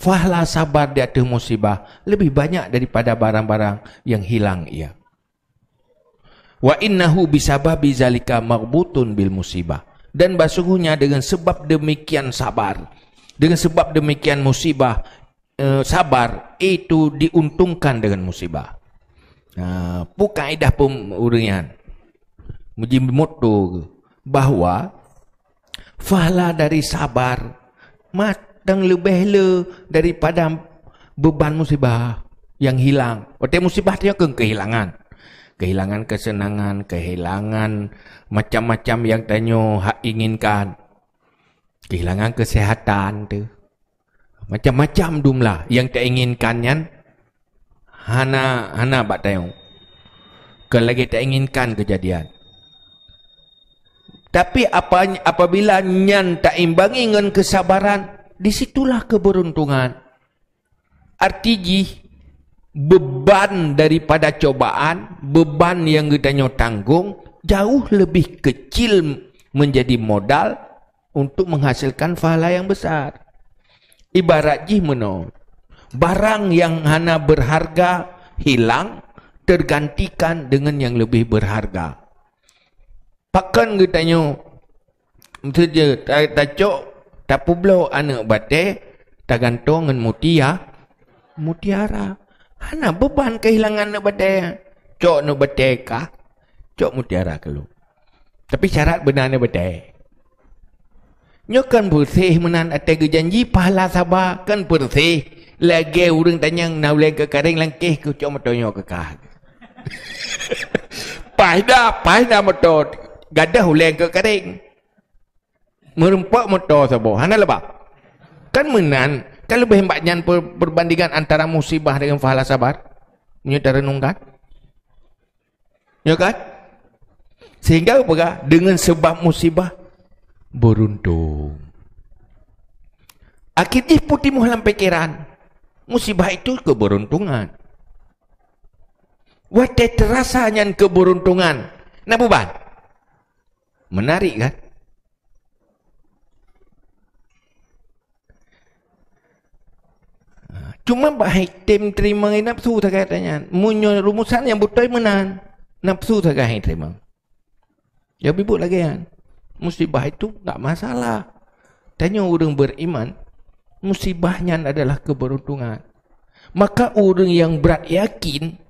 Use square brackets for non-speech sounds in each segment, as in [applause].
Fahla sabar di atas musibah lebih banyak daripada barang-barang yang hilang ia. Wa innahu bisababi zalika marbutun bil musibah. Dan basuhnya dengan sebab demikian sabar, dengan sebab demikian musibah, eh, sabar itu diuntungkan dengan musibah. Nah, pukaidah pemurian. Mujimut tu bahawa fahla dari sabar matang lebih le daripada beban musibah yang hilang berarti musibah dia ke kehilangan kehilangan kesenangan kehilangan macam-macam yang tanyo hak inginkan kehilangan kesehatan tu macam-macam dumlah yang tak inginkan kan hana hana bak tanyo kalau lagi tak inginkan kejadian tapi apa apabila nyan tak imbangi dengan kesabaran, disitulah keberuntungan. Arti ji, beban daripada cobaan, beban yang kita tanggung, jauh lebih kecil menjadi modal untuk menghasilkan pahala yang besar. Ibarat ji menolong. Barang yang hana berharga hilang tergantikan dengan yang lebih berharga. Pakan ke tanya. Mesti dia tak ta cok. Tak publoh anak batik. Tak gantung dengan mutia. Ya. Mutiara. Hana beban kehilangan anak batik. Cok anak batik kah? Cok mutiara ke lu. Tapi syarat benar anak batik. Nyo kan bersih menan atas ke janji pahala sabar kan bersih. Lagi orang tanya nak boleh ke kering langkih ke cok matanya ke kah. [laughs] Pahda, matanya gadah ulang ke kering merempak motor sebab hana lebah kan menan kan lebih hebatnya perbandingan antara musibah dengan fahala sabar menyuruh renungkan ya kan sehingga apa dengan sebab musibah beruntung akhirnya putih dalam pikiran musibah itu keberuntungan Wadah terasa keberuntungan nak buat Menarik kan? Ah, cuma Pak Haitim terima nafsu tak tanya. Munya rumusan yang betul menan Nafsu tak kata terima. Ya bibuk lagi kan. Musibah itu tak masalah. Tanya orang beriman. Musibahnya adalah keberuntungan. Maka orang yang berat yakin.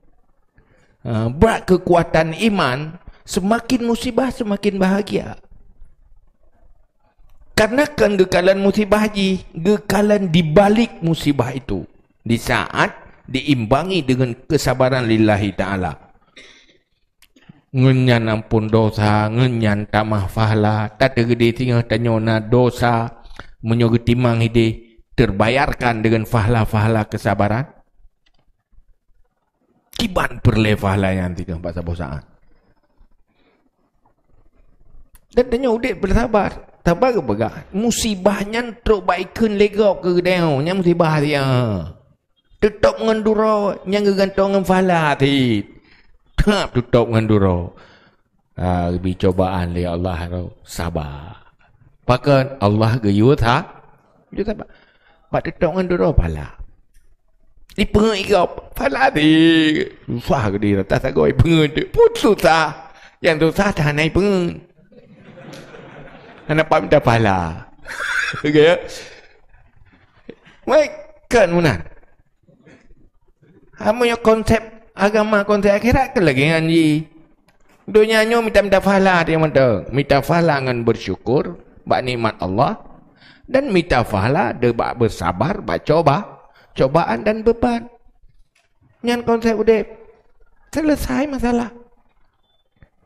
Ah, berat kekuatan iman. Semakin musibah semakin bahagia. Karena kan gekalan musibah ji, gekalan di balik musibah itu di saat diimbangi dengan kesabaran lillahi taala. Ngenyan ampun dosa, ngenyan tamah fahla, tata gede tinggal tanyona dosa, menyogit timang hide, terbayarkan dengan fahla-fahla kesabaran. Kibat perle fahla yang tiga empat sabo dan tanya Udik boleh sabar. Sabar ke apa Musibahnya teruk baikkan lega ke dia. Yang musibah dia. Tutup dengan dura. Yang gantung dengan falat. Tak tutup dengan dura. Ha, lebih cobaan dia Allah. Sabar. Pakai Allah ke you tak? You sabar. Pak tutup dengan dura falat. Di pengikap falat. Susah ke dia. Tak sabar. Pengikap. Pun susah. Yang susah tak naik pengikap. Han dapat minta pahala. [laughs] Okey ya. Maikan munan. Amunya konsep agama konsep akhirat ke lagi kan ji. Dunianya minta-minta fahala dia minta. Minta fahala dengan bersyukur. Bak nikmat Allah. Dan minta fahala dia bersabar. Bak coba. Cobaan dan beban. Yang konsep udah. Selesai masalah.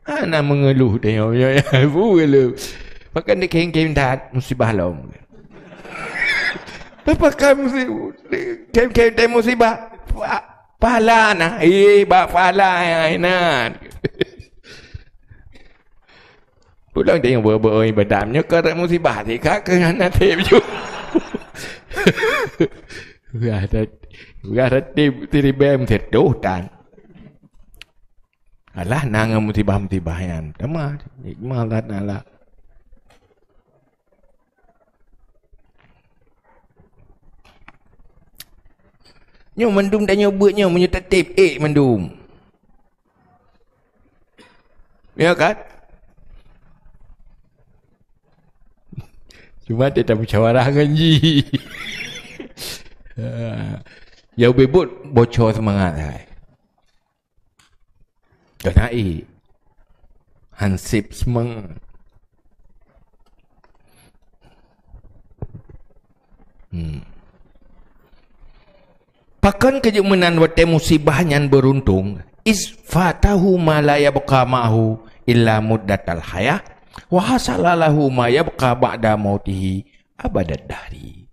Anak mengeluh dia. Ya, ya, ya. [laughs] Bahkan dia kain-kain dat, musibah lah orang. Apa kain musibah? Kain-kain dat musibah? Pahala nah. Eh, bak pahala yang enak. [laughs] Pulang tengok berapa orang ibadah. Menyukar tak musibah. Tidak ke anak tip je. Ya, [laughs] tip tiri bem seduh dan. Alah nang musibah-musibah yang. Tama, ikmal dan alah. Nyo mandum tanya buatnya punya tertib eh mendum, Ya kan? Cuma dia tak bercawarah dengan ji. [laughs] ya, ya bebut bocor semangat hai. Dan ai hansip semang. Hmm. Pakan kejemenan wate musibah nyan beruntung is fatahu ma la yabqa ma'hu illa muddatal hayah wa hasalalahu ma yabqa ba'da mautihi abadad dahri.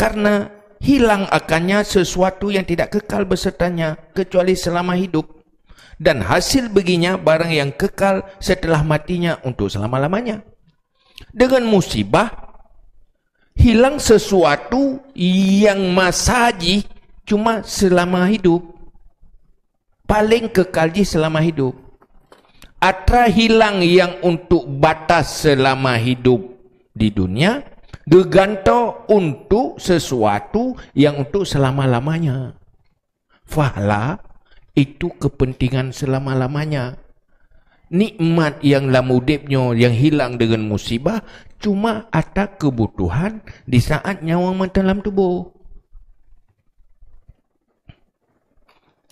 Karena hilang akannya sesuatu yang tidak kekal besertanya kecuali selama hidup dan hasil beginya barang yang kekal setelah matinya untuk selama-lamanya. Dengan musibah, hilang sesuatu yang masajih Cuma selama hidup paling kekal di selama hidup. Atra hilang yang untuk batas selama hidup di dunia geganto untuk sesuatu yang untuk selama-lamanya. Fahla itu kepentingan selama-lamanya. Nikmat yang lamudipnya yang hilang dengan musibah cuma ada kebutuhan di saat nyawa dalam tubuh.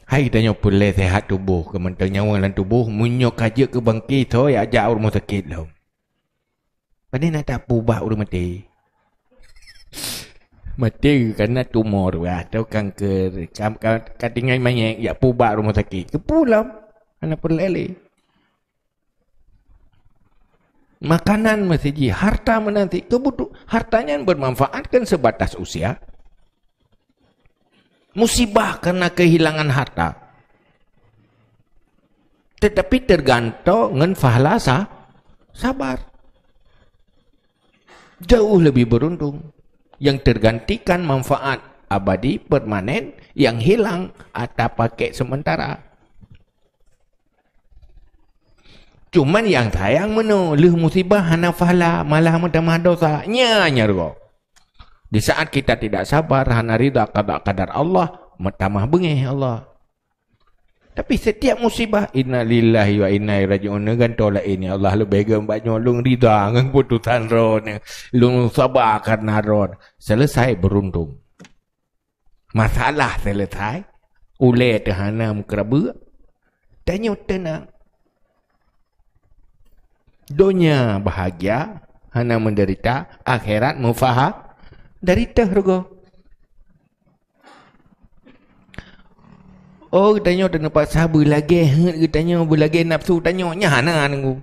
Hai nyok pulih sehat tubuh ke mentang nyawa dalam tubuh munyok kaji ke bangki tho ya ajak rumah sakit lo. Pandai nak tak ubah urang mati. Mati kerana tumor ah, atau kanker. Kam kam katingai mayek ya ubah rumah sakit. Ke mana ana perlele. Makanan masih ji harta menanti kebutuh hartanya bermanfaatkan sebatas usia musibah karena kehilangan harta. Tetapi tergantung dengan fahlasa sabar. Jauh lebih beruntung yang tergantikan manfaat abadi permanen yang hilang atau pakai sementara. Cuman yang sayang menuh, musibah hana fahla malah mendamah dosa. Nyanyar kok. Di saat kita tidak sabar, hana rida kadar kadar Allah, metamah bengih Allah. Tapi setiap musibah, inna lillahi wa inna iraji'un dengan tolak ini. Allah lebih gembak nyolong rida dengan putusan roh ini. sabar karena roh. Selesai beruntung. Masalah selesai. uleh Ulai tahana mukrabu. Tanya tenang. Dunia bahagia. Hana menderita. Akhirat mufahat dari tehrgo. Oh, kita nyaw dan nampak sabu lagi. Kita nyaw tanya lagi nafsu. Tanya, nyana nanggu.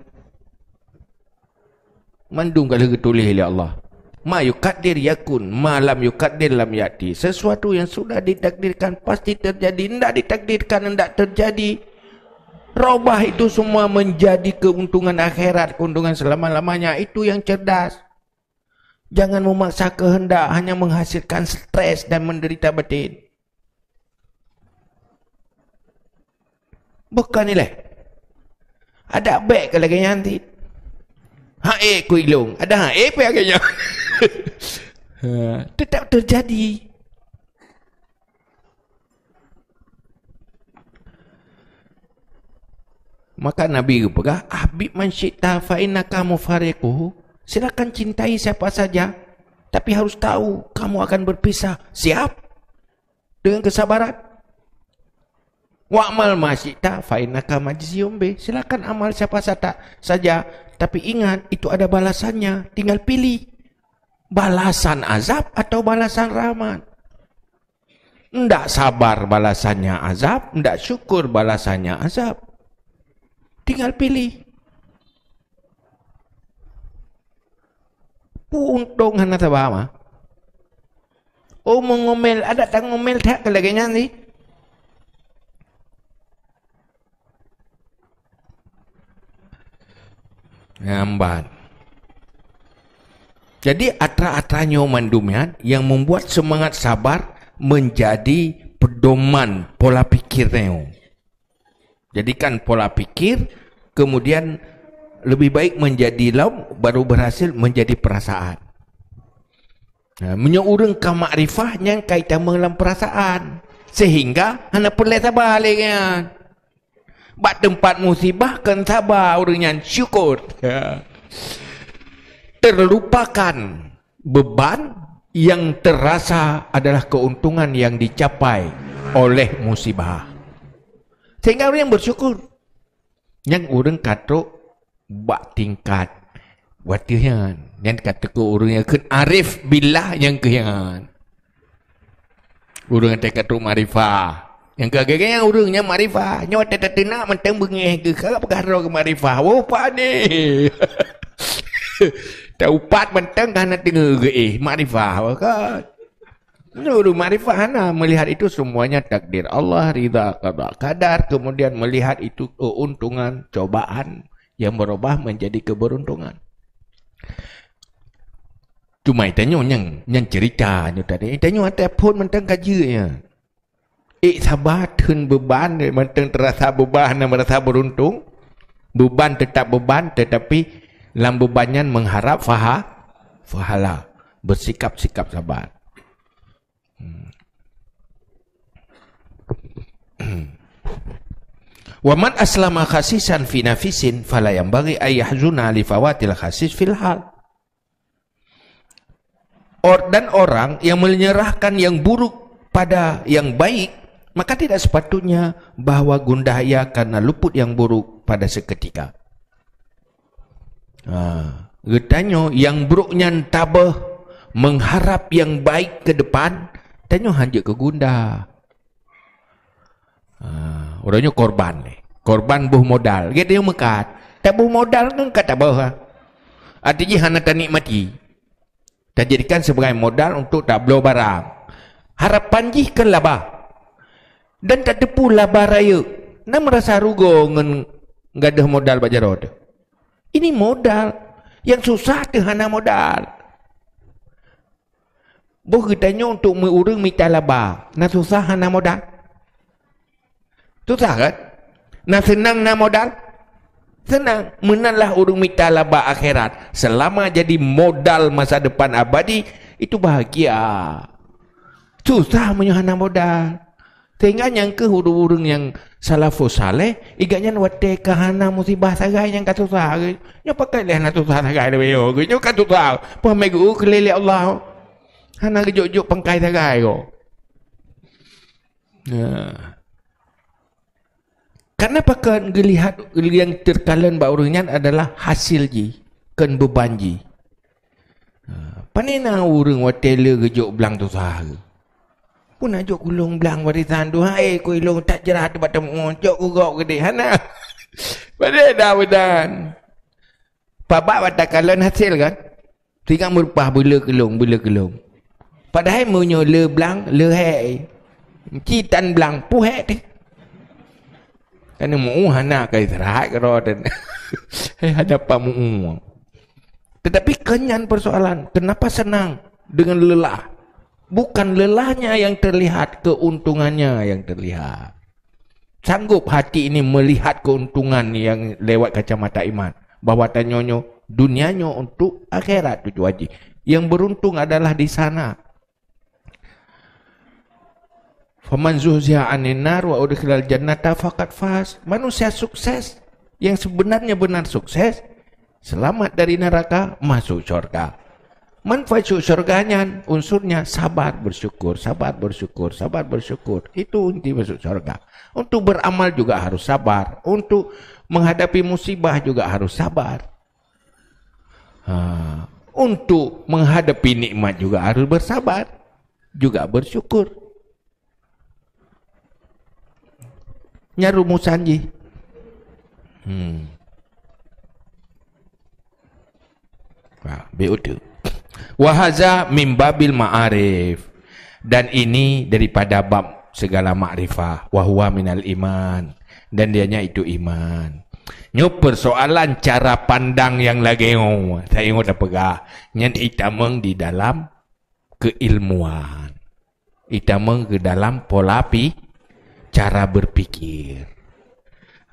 Mandung kalau kita tulis oleh ya Allah. Ma yukadir yakun, malam yukadir lam yati. Sesuatu yang sudah ditakdirkan pasti terjadi. Tidak ditakdirkan, tidak terjadi. Robah itu semua menjadi keuntungan akhirat, keuntungan selama-lamanya. Itu yang cerdas. Jangan memaksa kehendak hanya menghasilkan stres dan menderita batin. Bukan ni lah. Ada baik ke lagi nanti? Ha eh ku ilung. Ada ha eh pergi ha, tetap terjadi. Maka Nabi berkata, Habib man syaita kamu mufariquhu Silakan cintai siapa saja, tapi harus tahu kamu akan berpisah. Siap? Dengan kesabaran. Wa amal masyita fa'inaka majziyum bih. Silakan amal siapa sata, saja, tapi ingat itu ada balasannya. Tinggal pilih. Balasan azab atau balasan rahmat. Tidak sabar balasannya azab, tidak syukur balasannya azab. Tinggal pilih. Untungan na sa bama. O mongomel, ada tang ngomel tak kalau ni? di. Nambat. Jadi atra-atra nyoman dumian yang membuat semangat sabar menjadi pedoman pola pikir neo. Jadikan pola pikir kemudian lebih baik menjadi laum baru berhasil menjadi perasaan. Nah, ha, menyeurung ke makrifah yang kaitan dengan perasaan. Sehingga anak perlu sabar lagi. Bak tempat musibah kan sabar orang yang syukur. Ya. Terlupakan beban yang terasa adalah keuntungan yang dicapai oleh musibah. Sehingga orang yang bersyukur. Yang orang katuk buat tingkat buat yang yang kata ke orang yang kan arif billah yang ke orang yang kata ke marifah yang ke agak yang urungnya yang marifah yang kata kata nak mentang ke kalau pergaruh ke marifah oh pani [laughs] tak upat menteng karena nak tengah ke eh marifah kan Nuru marifah ana melihat itu semuanya takdir Allah ridha kadar kemudian melihat itu keuntungan cobaan yang berubah menjadi keberuntungan. Cuma itu nyonya yang yang cerita nyo tadi. Itu nyo ada pun mentang kaji ya. Ik eh, sabar ten beban mentang terasa beban dan merasa beruntung. Beban tetap beban tetapi lam bebannya mengharap faha fahala bersikap-sikap sabar. Hmm. [clears throat] Wa man aslama khasisan fi nafisin fala yang bagi ayah zuna li fawatil khasis fil hal. Or, dan orang yang menyerahkan yang buruk pada yang baik maka tidak sepatutnya bahawa gundah ia karena luput yang buruk pada seketika. Ha, getanyo yang buruknya tabah mengharap yang baik ke depan tanyo hanjuk ke gundah. Ha, Orangnya korban nih. Korban buh modal. Gitu yang mekat. Tak buh modal kan kata bahwa. Artinya hana tak nikmati. Dan jadikan sebagai modal untuk tak blow barang. Harapan jih ke kan laba. Dan tak tepu laba raya. Nak merasa rugo dengan gadah modal baca roda. Ini modal. Yang susah tu hana modal. Boh kita untuk mengurung mita laba. Nak susah hana modal. Tu kan? Nak senang nak modal? Senang. Menanglah urung minta laba akhirat. Selama jadi modal masa depan abadi, itu bahagia. Susah menyuhana modal. Sehingga yang ke urung-urung yang salah salafus saleh, igaknya wate kahana musibah sarai yang kat susah. Nyo pakai leh nak susah sarai lebih yuk. Nyo kat susah. Pemegu kelele Allah. Hana rejuk-juk pengkai sarai Nah. Karena pakaian gelihat yang terkalan baurunyan adalah hasil ji kan beban ji. Ha, Panena urang watela gejok belang tu sah. Pun ajok kulung belang warisan tu hai ku ilung tak jerah tu batam ngojok ku gok gede hana. [laughs] Pada dah budan. Papa wat kalon hasil kan. Tinggal merpah bula kelong bula kelong. Padahal munyo belang le hai. Kitan belang puhek teh. Kan mu'u hana lah, ke istirahat ke roh dan [laughs] hadapan mu'u. Tetapi kenyan persoalan. Kenapa senang dengan lelah? Bukan lelahnya yang terlihat, keuntungannya yang terlihat. Sanggup hati ini melihat keuntungan yang lewat kacamata iman. Bahawa tanyonyo, dunianyo untuk akhirat tujuh wajib. Yang beruntung adalah di sana. Faman zuhziha anin nar wa udkhilal jannata faqad faz. Manusia sukses yang sebenarnya benar sukses selamat dari neraka masuk surga. Manfaat surganya unsurnya sabar bersyukur, sabar bersyukur, sabar bersyukur. Itu inti masuk surga. Untuk beramal juga harus sabar, untuk menghadapi musibah juga harus sabar. Uh, untuk menghadapi nikmat juga harus bersabar, juga bersyukur. nya rumusan ji hmm ba nah, wa haza min babil ma'arif dan ini daripada bab segala makrifah wa huwa minal iman dan dianya itu iman Nyo persoalan cara pandang yang lagi ngomong. Saya ingat apa gak? Nyan itameng di dalam keilmuan. Itameng ke dalam pola pi, cara berpikir.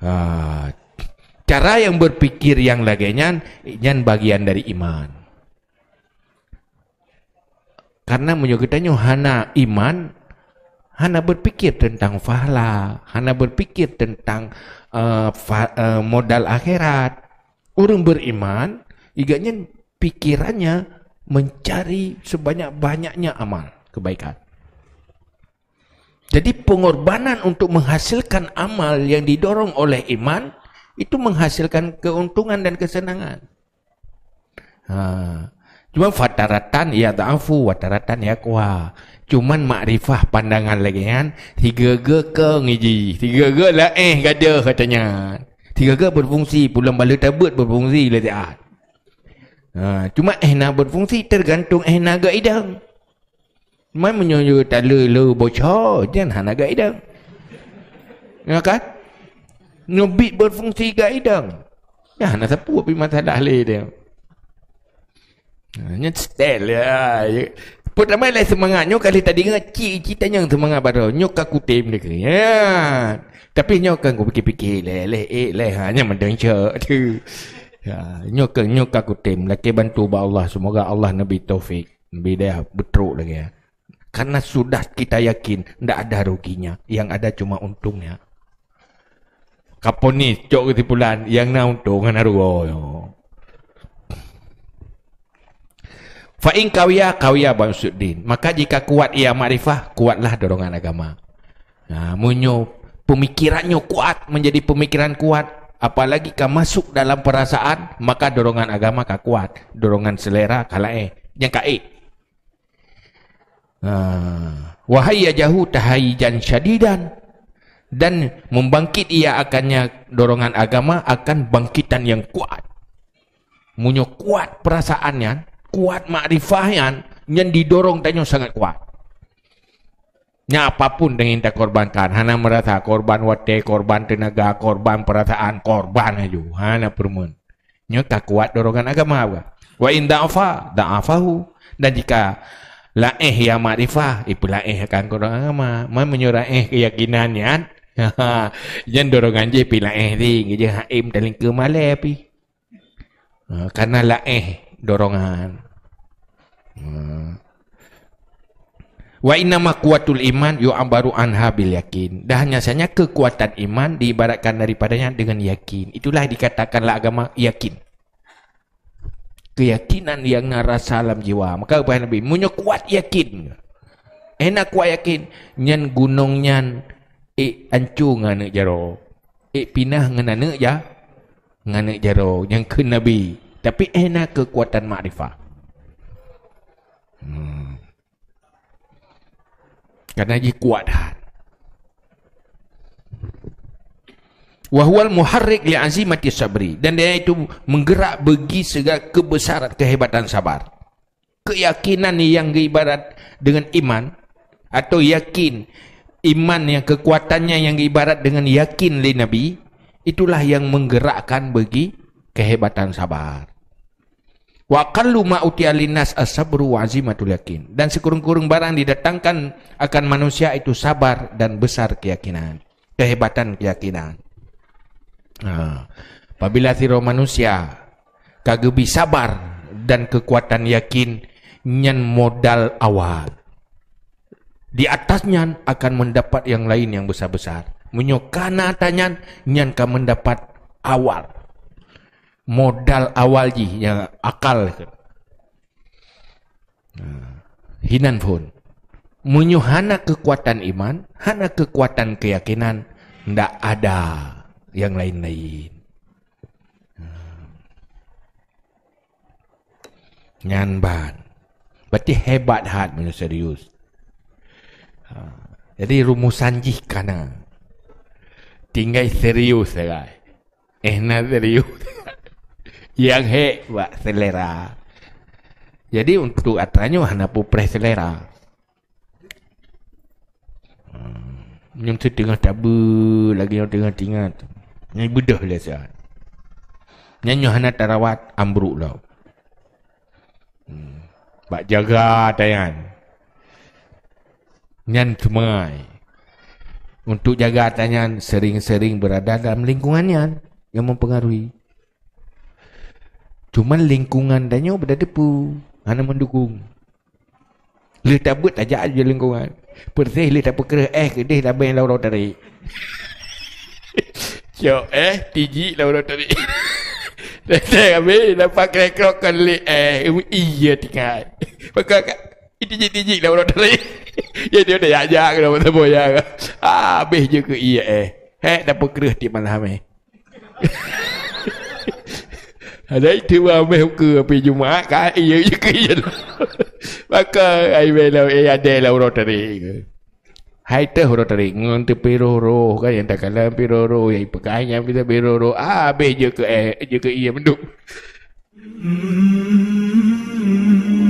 Uh, cara yang berpikir yang lagi nyan bagian dari iman. Karena menyukitnya hana iman, hana berpikir tentang fahla, hana berpikir tentang uh, fa, uh, modal akhirat. urung beriman, iganya pikirannya mencari sebanyak-banyaknya amal kebaikan. Jadi pengorbanan untuk menghasilkan amal yang didorong oleh iman itu menghasilkan keuntungan dan kesenangan. Ha. Cuma fataratan ya ta'afu, fataratan ya kuah. Cuma makrifah pandangan lagi kan. Tiga ge ke ngiji. Tiga ge lah eh gada katanya. Tiga ge berfungsi. Pulang balut tabut berfungsi lah ha. Cuma ehna berfungsi tergantung ehna ke idang. Mai menyuruh tak lu lu bocor, jangan hana gaidang. Ya kan? Nubit berfungsi gaidang. Ya hana sapu api mata dah leh dia. Hanya stel ya. Put ramai lah semangat. Nyok kali tadi dengar cik-cik tanya semangat baru. Nyok kaku tim mereka. Ya. Tapi nyok kan aku fikir-fikir. Leh, leh, eh, leh. Hanya mendengcak tu. Ya, nyok kan, nyok nyok kaku tim. Laki bantu ba Allah. Semoga Allah Nabi Taufik. Nabi dah betul lagi. Ya. Karena sudah kita yakin tidak ada ruginya, yang ada cuma untungnya. Kaponis, cok ketipulan, yang na untung, na rugo. Fa'in kawiyah, kawiyah sudin. Maka jika kuat ia ma'rifah, kuatlah dorongan agama. Nah, munyo pemikirannya kuat menjadi pemikiran kuat. Apalagi kau masuk dalam perasaan, maka dorongan agama kau kuat. Dorongan selera kalah eh. Yang kak eh. Ha. Wahaya jahu tahayjan syadidan dan membangkit ia akannya dorongan agama akan bangkitan yang kuat. Munyo kuat perasaannya, kuat makrifahnya yang didorong tanya sangat kuat. Nya apapun yang kita korbankan, hana merasa korban wate, korban tenaga, korban perasaan, korban aja. Hana permen. Nya tak kuat dorongan agama apa? Wa in da'afahu. Dan jika Ya, eh, ya marifah. Ibu ipu eh kan kurang agama ah, mai menyurai eh keyakinan ya jangan ha, dorongan je pi eh ti ngeje haim dalam ke malai pi ha, karena eh dorongan ha. Wa inna kuatul iman yu ambaru anha bil yakin. Dah hanya sanya kekuatan iman diibaratkan daripadanya dengan yakin. Itulah dikatakanlah agama yakin keyakinan yang narasa dalam jiwa. Maka upaya Nabi, munyo kuat yakin. Enak kuat yakin, nyan gunung nyan, i e ancu nganak e jaro. I e pinah nganak ya, nganak jaro, yang ke Nabi. Tapi enak kekuatan makrifat Hmm. Karena ji kuat hat. Wahwal muharrik li azimati sabri dan dia itu menggerak bagi segala kebesaran kehebatan sabar keyakinan yang diibarat dengan iman atau yakin iman yang kekuatannya yang diibarat dengan yakin li nabi itulah yang menggerakkan bagi kehebatan sabar wa qallu ma utiya linnas as-sabru wa azimatul yakin dan sekurang-kurang barang didatangkan akan manusia itu sabar dan besar keyakinan kehebatan keyakinan Ha. Apabila ha. tiro manusia kagubi sabar dan kekuatan yakin nyan modal awal. Di atasnya akan mendapat yang lain yang besar-besar. Menyokana tanyan nyan akan mendapat awal. Modal awal ji yang akal. Ha. Hinan pun. Menyuhana kekuatan iman, hana kekuatan keyakinan, ndak ada yang lain-lain. Hmm. Nyanban. Berarti hebat hat punya serius. Ha. Jadi rumusan jihkan lah. Tinggal serius lah. Ya, eh nak serius. [laughs] yang hek buat selera. Jadi untuk atanya hana pupres selera. Hmm. Yang tu tengah tabu lagi yang dengan tingat. Hmm. Nyai bedah lah saya. Nyanyi hana tarawat ambruk lah. Hmm. Bak jaga tayan. Nyan semai. Untuk jaga tayan sering-sering berada dalam lingkungannya yang mempengaruhi. Cuma lingkungan danyo berada depu. Hana mendukung. Lih tak buat tajak aja lingkungan. Perseh lih tak pekerah. Eh, kedih tak yang lorau tarik. [laughs] Yo, eh Tiji lah orang tadi [laughs] Datang kami Nampak kena kerokan le, Eh Iya tinggal Maka kak Tiji tiji lah orang tadi [laughs] Ya dia dah ajak Kena mata boyang Ah, Habis je ke iya eh Eh Dapat kerah di malam eh [laughs] Ada itu ame ke api Jumaat kan iya je ke iya. Maka ai bela eh ada la urut tadi. Eh. Hai te huruf tadi ngon te piroroh kan yang tak kalah piroroh yang pekain yang kita piroroh ah be je ke eh je ke iya menduk mm.